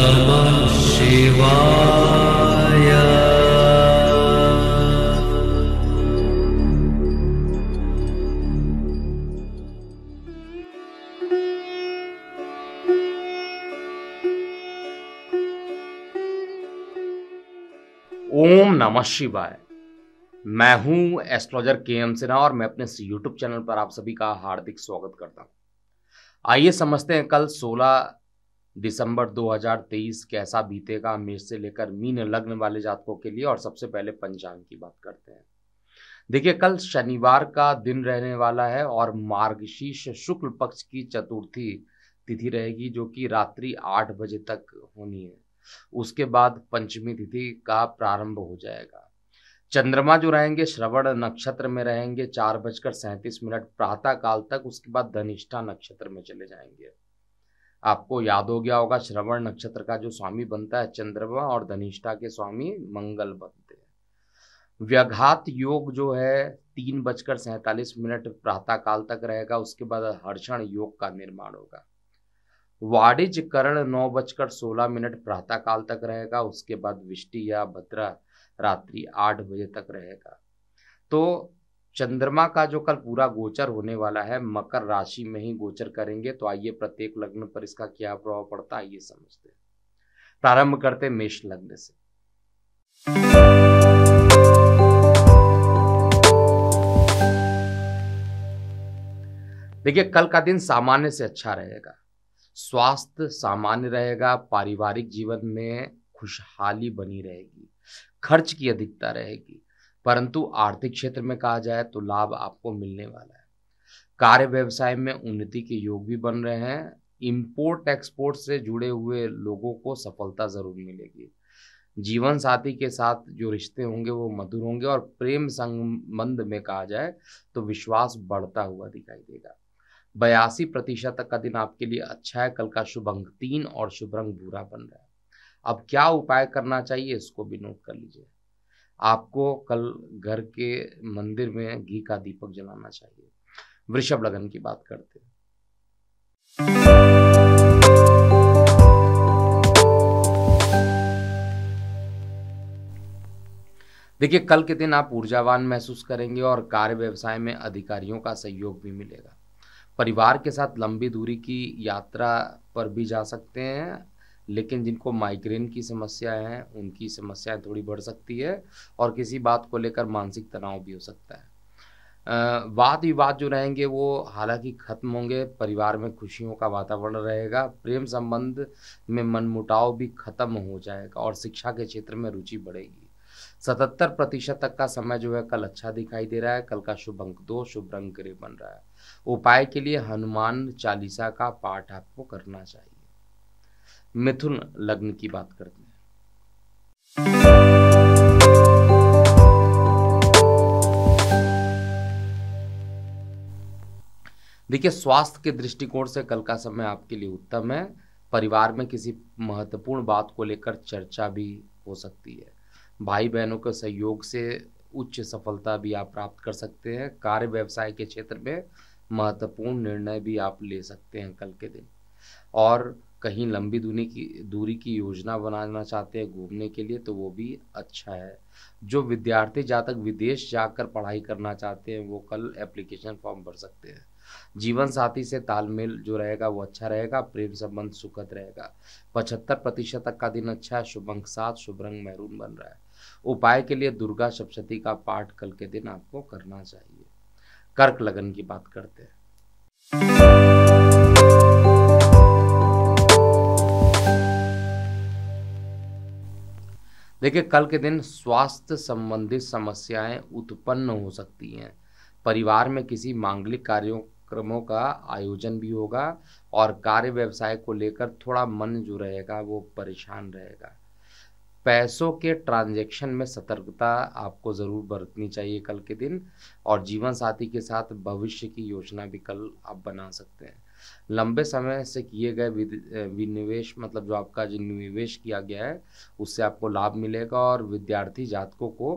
ओम नमः शिवाय मैं हूं एस्ट्रोलॉजर के एम सिन्हा और मैं अपने यूट्यूब चैनल पर आप सभी का हार्दिक स्वागत करता हूं आइए समझते हैं कल 16 दिसंबर 2023 कैसा बीतेगा मेष से लेकर मीन लग्न वाले जातकों के लिए और सबसे पहले पंचांग की बात करते हैं देखिए कल शनिवार का दिन रहने वाला है और मार्गशीर्ष शुक्ल पक्ष की चतुर्थी तिथि रहेगी जो कि रात्रि आठ बजे तक होनी है उसके बाद पंचमी तिथि का प्रारंभ हो जाएगा चंद्रमा जो रहेंगे श्रवण नक्षत्र में रहेंगे चार बजकर सैंतीस मिनट प्रातः काल तक उसके बाद धनिष्ठा नक्षत्र में चले जाएंगे आपको याद हो गया होगा श्रवण नक्षत्र का जो स्वामी बनता है चंद्रमा और धनिष्ठा के स्वामी मंगल बनते हैं व्याघात योग जो है तीन बजकर सैतालीस मिनट प्रातः काल तक रहेगा उसके बाद हर्षण योग का निर्माण होगा वाणिज्य करण नौ बजकर सोलह मिनट प्रातः काल तक रहेगा उसके बाद विष्टि या भद्रा रात्रि आठ बजे तक रहेगा तो चंद्रमा का जो कल पूरा गोचर होने वाला है मकर राशि में ही गोचर करेंगे तो आइए प्रत्येक लग्न पर इसका क्या प्रभाव पड़ता है ये समझते हैं प्रारंभ करते मेष लग्न से देखिए कल का दिन सामान्य से अच्छा रहेगा स्वास्थ्य सामान्य रहेगा पारिवारिक जीवन में खुशहाली बनी रहेगी खर्च की अधिकता रहेगी परंतु आर्थिक क्षेत्र में कहा जाए तो लाभ आपको मिलने वाला है कार्य व्यवसाय में उन्नति के योग भी बन रहे हैं इम्पोर्ट एक्सपोर्ट से जुड़े हुए लोगों को सफलता जरूर मिलेगी जीवन साथी के साथ जो रिश्ते होंगे वो मधुर होंगे और प्रेम संबंध में कहा जाए तो विश्वास बढ़ता हुआ दिखाई देगा बयासी प्रतिशत तक का दिन आपके लिए अच्छा है कल का शुभ अंक तीन और शुभ रंग भूरा बन रहा है अब क्या उपाय करना चाहिए इसको भी नोट कर लीजिए आपको कल घर के मंदिर में घी का दीपक जलाना चाहिए वृषभ लगन की बात करते हैं देखिए कल के दिन आप ऊर्जावान महसूस करेंगे और कार्य व्यवसाय में अधिकारियों का सहयोग भी मिलेगा परिवार के साथ लंबी दूरी की यात्रा पर भी जा सकते हैं लेकिन जिनको माइग्रेन की समस्या है उनकी समस्याएं थोड़ी बढ़ सकती है और किसी बात को लेकर मानसिक तनाव भी हो सकता है वाद विवाद जो रहेंगे वो हालांकि खत्म होंगे परिवार में खुशियों का वातावरण रहेगा प्रेम संबंध में मनमुटाव भी खत्म हो जाएगा और शिक्षा के क्षेत्र में रुचि बढ़ेगी सतहत्तर प्रतिशत तक का समय जो है कल अच्छा दिखाई दे रहा है कल का शुभ अंक दो शुभ रंग ग्रे बन रहा है उपाय के लिए हनुमान चालीसा का पाठ आपको करना चाहिए मिथुन लग्न की बात करते हैं देखिए स्वास्थ्य के दृष्टिकोण से कल का समय आपके लिए उत्तम है परिवार में किसी महत्वपूर्ण बात को लेकर चर्चा भी हो सकती है भाई बहनों के सहयोग से उच्च सफलता भी आप प्राप्त कर सकते हैं कार्य व्यवसाय के क्षेत्र में महत्वपूर्ण निर्णय भी आप ले सकते हैं कल के दिन और कहीं लंबी दूरी की दूरी की योजना बनाना चाहते हैं घूमने के लिए तो वो भी अच्छा है जो विद्यार्थी जहाँ तक विदेश जाकर पढ़ाई करना चाहते हैं वो कल एप्लीकेशन फॉर्म भर सकते हैं जीवन साथी से तालमेल जो रहेगा वो अच्छा रहेगा प्रेम संबंध सुखद रहेगा पचहत्तर प्रतिशत तक का दिन अच्छा है शुभ अंक सात शुभ रंग महरून बन रहा है उपाय के लिए दुर्गा सप्तशती का पाठ कल के दिन आपको करना चाहिए कर्क लगन की बात करते हैं देखिए कल के दिन स्वास्थ्य संबंधित समस्याएं उत्पन्न हो सकती हैं परिवार में किसी मांगलिक कार्यक्रमों का आयोजन भी होगा और कार्य व्यवसाय को लेकर थोड़ा मन जो रहेगा वो परेशान रहेगा पैसों के ट्रांजैक्शन में सतर्कता आपको ज़रूर बरतनी चाहिए कल के दिन और जीवन साथी के साथ भविष्य की योजना भी कल आप बना सकते हैं लंबे समय से किए गए विनिवेश मतलब जो आपका जो निवेश किया गया है उससे आपको लाभ मिलेगा और विद्यार्थी जातकों को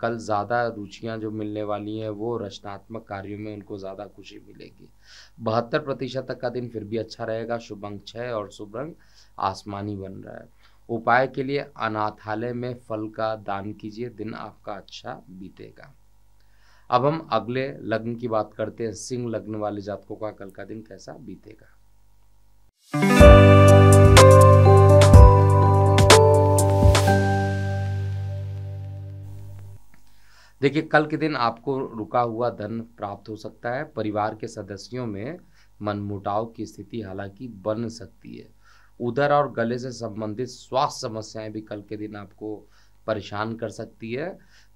कल ज़्यादा रुचियां जो मिलने वाली हैं वो रचनात्मक कार्यों में उनको ज़्यादा खुशी मिलेगी बहत्तर प्रतिशत तक का दिन फिर भी अच्छा रहेगा शुभ अंक छः और शुभ रंग आसमानी बन रहा है उपाय के लिए अनाथालय में फल का दान कीजिए दिन आपका अच्छा बीतेगा अब हम अगले लग्न की बात करते हैं सिंह लग्न वाले जातकों का कल का दिन कैसा बीतेगा देखिए कल के दिन आपको रुका हुआ धन प्राप्त हो सकता है परिवार के सदस्यों में मनमुटाव की स्थिति हालांकि बन सकती है उधर और गले से संबंधित स्वास्थ्य समस्याएं भी कल के दिन आपको परेशान कर सकती है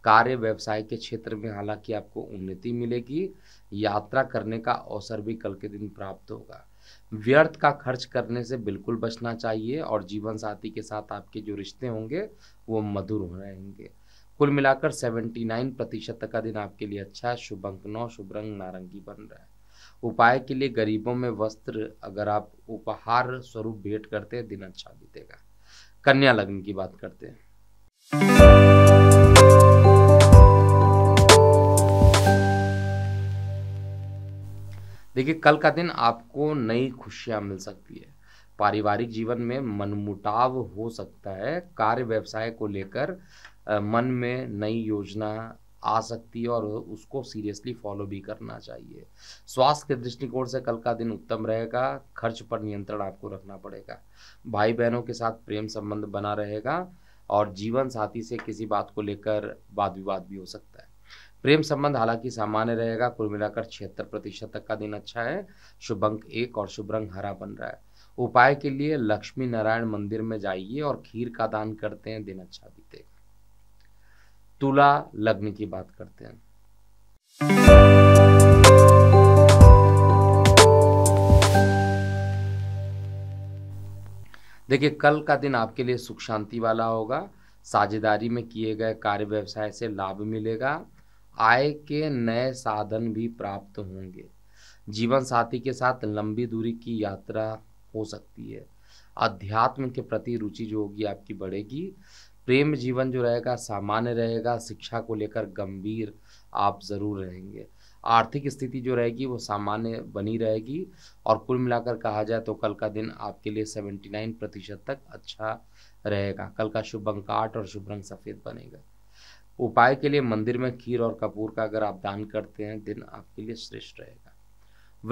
कार्य व्यवसाय के क्षेत्र में हालांकि आपको उन्नति मिलेगी यात्रा करने का अवसर भी कल के दिन प्राप्त होगा व्यर्थ का खर्च करने से बिल्कुल बचना चाहिए और जीवन साथी के साथ आपके जो रिश्ते होंगे वो मधुर हो रहेंगे कुल मिलाकर 79 प्रतिशत का दिन आपके लिए अच्छा है शुभ अंक नौ शुभ रंग नारंगी बन रहा है उपाय के लिए गरीबों में वस्त्र अगर आप उपहार स्वरूप भेंट करते हैं दिन अच्छा बीतेगा कन्या लग्न की बात करते हैं देखिए कल का दिन आपको नई खुशियां मिल सकती है पारिवारिक जीवन में मनमुटाव हो सकता है कार्य व्यवसाय को लेकर मन में नई योजना आ सकती है और उसको सीरियसली फॉलो भी करना चाहिए स्वास्थ्य के दृष्टिकोण से कल का दिन उत्तम रहेगा खर्च पर नियंत्रण आपको रखना पड़ेगा भाई बहनों के साथ प्रेम संबंध बना रहेगा और जीवन साथी से किसी बात को लेकर वाद विवाद भी हो सकता है प्रेम संबंध हालांकि सामान्य रहेगा कुल मिलाकर छिहत्तर प्रतिशत तक का दिन अच्छा है शुभ अंक एक और शुभ रंग हरा बन रहा है उपाय के लिए लक्ष्मी नारायण मंदिर में जाइए और खीर का दान करते हैं दिन अच्छा बीतेगा तुला लग्न की बात करते हैं देखिए कल का दिन आपके लिए सुख शांति वाला होगा साझेदारी में किए गए कार्य व्यवसाय से लाभ मिलेगा आय के नए साधन भी प्राप्त होंगे जीवन साथी के साथ लंबी दूरी की यात्रा हो सकती है अध्यात्म के प्रति रुचि जो होगी आपकी बढ़ेगी प्रेम जीवन जो रहेगा सामान्य रहेगा शिक्षा को लेकर गंभीर आप ज़रूर रहेंगे आर्थिक स्थिति जो रहेगी वो सामान्य बनी रहेगी और कुल मिलाकर कहा जाए तो कल का दिन आपके लिए सेवेंटी नाइन प्रतिशत तक अच्छा रहेगा कल का शुभ अंक आठ और शुभ रंग सफ़ेद बनेगा उपाय के लिए मंदिर में खीर और कपूर का अगर आप दान करते हैं दिन आपके लिए श्रेष्ठ रहेगा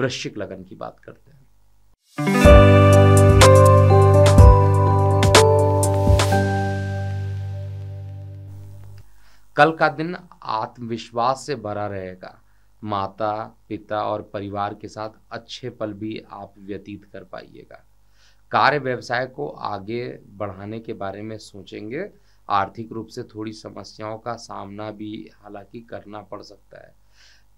वृश्चिक लगन की बात करते हैं कल का दिन आत्मविश्वास से भरा रहेगा माता पिता और परिवार के साथ अच्छे पल भी आप व्यतीत कर पाइएगा कार्य व्यवसाय को आगे बढ़ाने के बारे में सोचेंगे आर्थिक रूप से थोड़ी समस्याओं का सामना भी हालांकि करना पड़ सकता है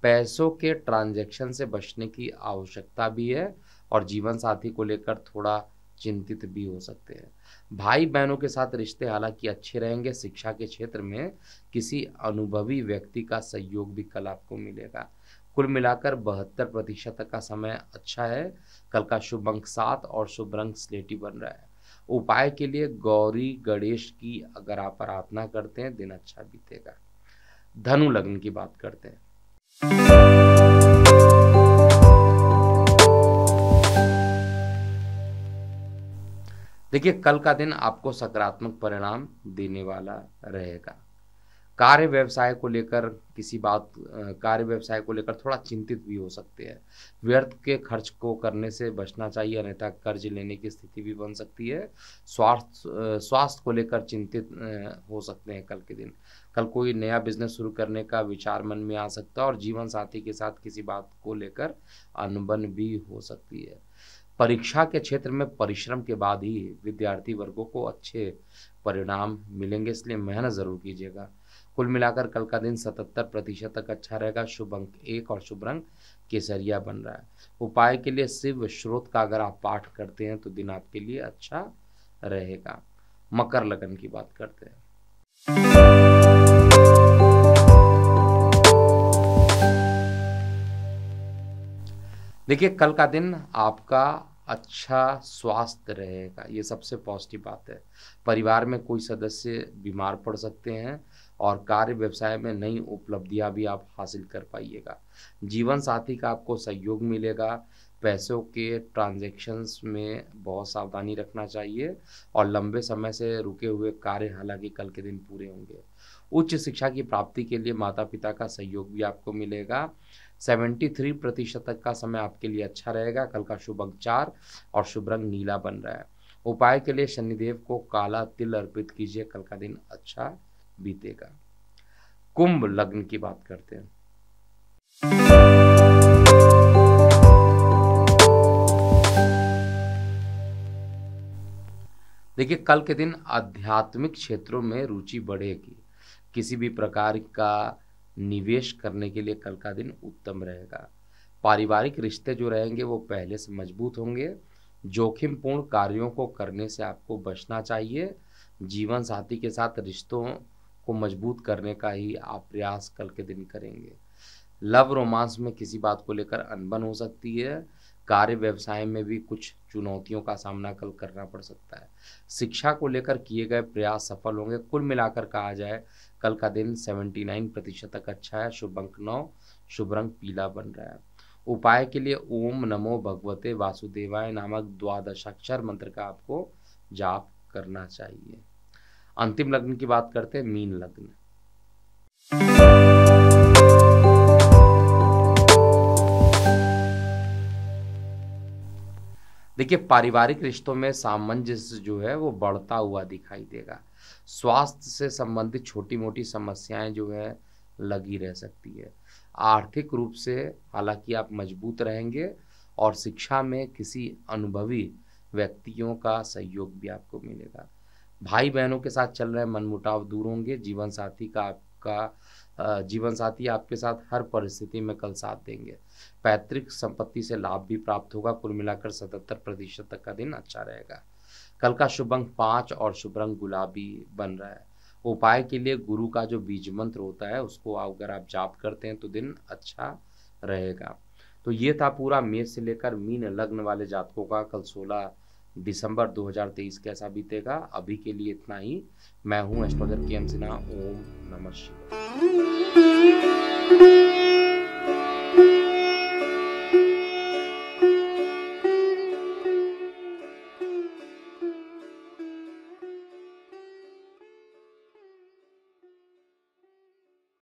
पैसों के ट्रांजैक्शन से बचने की आवश्यकता भी है और जीवन साथी को लेकर थोड़ा चिंतित भी हो सकते हैं भाई बहनों के साथ रिश्ते हालांकि अच्छे रहेंगे शिक्षा के क्षेत्र में किसी अनुभवी व्यक्ति का सहयोग भी कल आपको मिलेगा कुल मिलाकर बहत्तर प्रतिशत का समय अच्छा है कल का शुभ अंक सात और शुभ रंग स्लेटी बन रहा है उपाय के लिए गौरी गणेश की अगर आप आराधना करते हैं दिन अच्छा बीतेगा धनु लग्न की बात करते हैं देखिए कल का दिन आपको सकारात्मक परिणाम देने वाला रहेगा कार्य व्यवसाय को लेकर किसी बात कार्य व्यवसाय को लेकर थोड़ा चिंतित भी हो सकते हैं व्यर्थ के खर्च को करने से बचना चाहिए अन्यथा कर्ज लेने की स्थिति भी बन सकती है स्वास्थ्य स्वास्थ्य को लेकर चिंतित हो सकते हैं कल के दिन कल कोई नया बिजनेस शुरू करने का विचार मन में आ सकता है और जीवन साथी के साथ किसी बात को लेकर अनबन भी हो सकती है परीक्षा के क्षेत्र में परिश्रम के बाद ही विद्यार्थी वर्गों को अच्छे परिणाम मिलेंगे इसलिए मेहनत ज़रूर कीजिएगा कुल मिलाकर कल का दिन 77 प्रतिशत तक अच्छा रहेगा शुभ अंक एक और शुभ रंग केसरिया बन रहा है उपाय के लिए शिव स्रोत का अगर आप पाठ करते हैं तो दिन आपके लिए अच्छा रहेगा मकर लगन की बात करते हैं देखिए कल का दिन आपका अच्छा स्वास्थ्य रहेगा ये सबसे पॉजिटिव बात है परिवार में कोई सदस्य बीमार पड़ सकते हैं और कार्य व्यवसाय में नई उपलब्धियां भी आप हासिल कर पाइएगा जीवन साथी का आपको सहयोग मिलेगा पैसों के ट्रांजैक्शंस में बहुत सावधानी रखना चाहिए और लंबे समय से रुके हुए कार्य हालांकि कल के दिन पूरे होंगे उच्च शिक्षा की प्राप्ति के लिए माता पिता का सहयोग भी आपको मिलेगा 73 प्रतिशत तक का समय आपके लिए अच्छा रहेगा कल का शुभ अंक चार और शुभ रंग नीला बन रहा है उपाय के लिए शनिदेव को काला तिल अर्पित कीजिए कल का दिन अच्छा बीतेगा कुंभ लग्न की बात करते हैं देखिए कल के दिन आध्यात्मिक क्षेत्रों में रुचि बढ़ेगी किसी भी प्रकार का निवेश करने के लिए कल का दिन उत्तम रहेगा पारिवारिक रिश्ते जो रहेंगे वो पहले से मजबूत होंगे जोखिमपूर्ण कार्यों को करने से आपको बचना चाहिए जीवन साथी के साथ रिश्तों को मजबूत करने का ही आप प्रयास कल के दिन करेंगे लव रोमांस में किसी बात को लेकर अनबन हो सकती है कार्य व्यवसाय में भी कुछ चुनौतियों का सामना कल करना पड़ सकता है शिक्षा को लेकर किए गए प्रयास सफल होंगे कुल मिलाकर कहा जाए कल का दिन 79 प्रतिशत तक अच्छा है शुभ अंक नौ शुभ रंग पीला बन रहा है उपाय के लिए ओम नमो भगवते वासुदेवाय नामक द्वादशाक्षर मंत्र का आपको जाप करना चाहिए अंतिम लग्न की बात करते हैं मीन लग्न देखिए पारिवारिक रिश्तों में सामंजस्य जो है वो बढ़ता हुआ दिखाई देगा स्वास्थ्य से संबंधित छोटी मोटी समस्याएं जो है लगी रह सकती है आर्थिक रूप से हालांकि आप मजबूत रहेंगे और शिक्षा में किसी अनुभवी व्यक्तियों का सहयोग भी आपको मिलेगा भाई बहनों के साथ चल रहे मनमुटाव दूर होंगे जीवन साथी का आप आपका जीवन साथी आपके साथ हर परिस्थिति में कल साथ देंगे पैतृक संपत्ति से लाभ भी प्राप्त होगा कुल मिलाकर सतहत्तर प्रतिशत तक का दिन अच्छा रहेगा कल का शुभ अंक पाँच और शुभ रंग गुलाबी बन रहा है उपाय के लिए गुरु का जो बीज मंत्र होता है उसको अगर आप जाप करते हैं तो दिन अच्छा रहेगा तो ये था पूरा मेष से लेकर मीन लग्न वाले जातकों का कल सोलह दिसंबर 2023 कैसा बीतेगा अभी के लिए इतना ही मैं हूं एस्ट्रोलॉजर के एम सिन्हा ओम नमः शिवाय